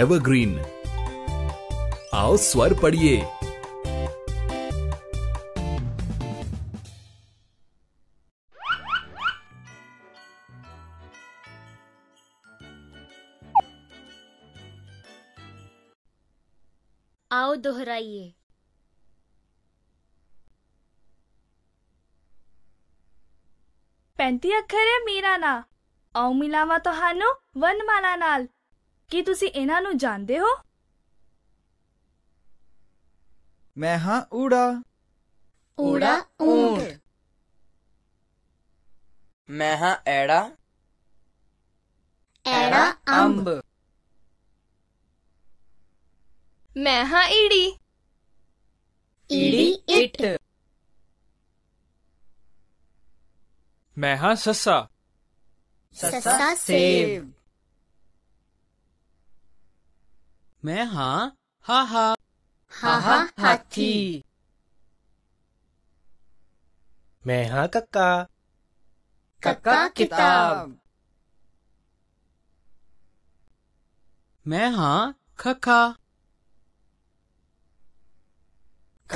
Evergreen आओ स्वर पढ़िए आओ दोहराइए पैंती अखर है मीरा ना आओ मिलावा तो हानो वन माला नाल ਕੀ ਤੁਸੀਂ ਇਹਨਾਂ ਨੂੰ ਜਾਣਦੇ ਹੋ मैं हाँ उड़ा उड़ा ऊंट मैं हाँ एड़ा एड़ा अंब मैं हाँ इड़ी इड़ी इट मैं हाँ ससा ससा सेव मैं हा हा हा हा हा हाथी मैं हा कक्का कक्का किताब मैं हा खखा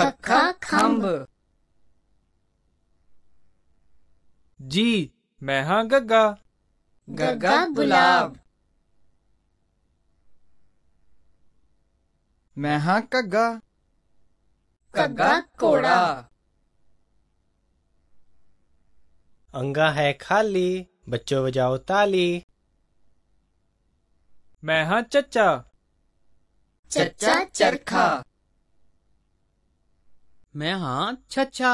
खखा खम्ब जी मैं हा गग्गा गग्गा गुलाब मैं हाँ कग्गा कग्गा कोड़ा अंगा है खाली बच्चों बजाओ ताली मैं हाँ चचा चचा चरखा मैं हाँ छछा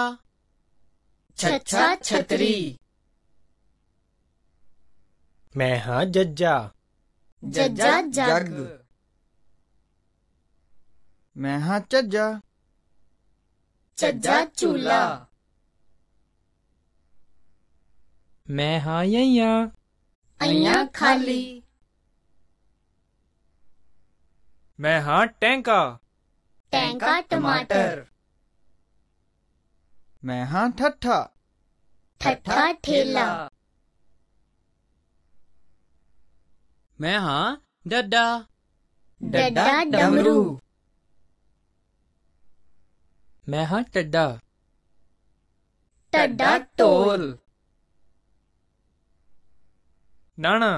छछा छतरी मैं हाँ जज्जा जज्जा जग, जग। मैं हाँ चज्जा चज्जा चूल्हा मैं हाँ यया अया खाली मैं हाँ टैंका टैंका टमाटर मैं हाँ ठट्ठा ठट्ठा ठेला मैं हाँ डड्डा डड्डा डमरू मैं हाँ टड्डा टड्डा टोल नाना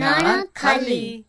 नाना खाली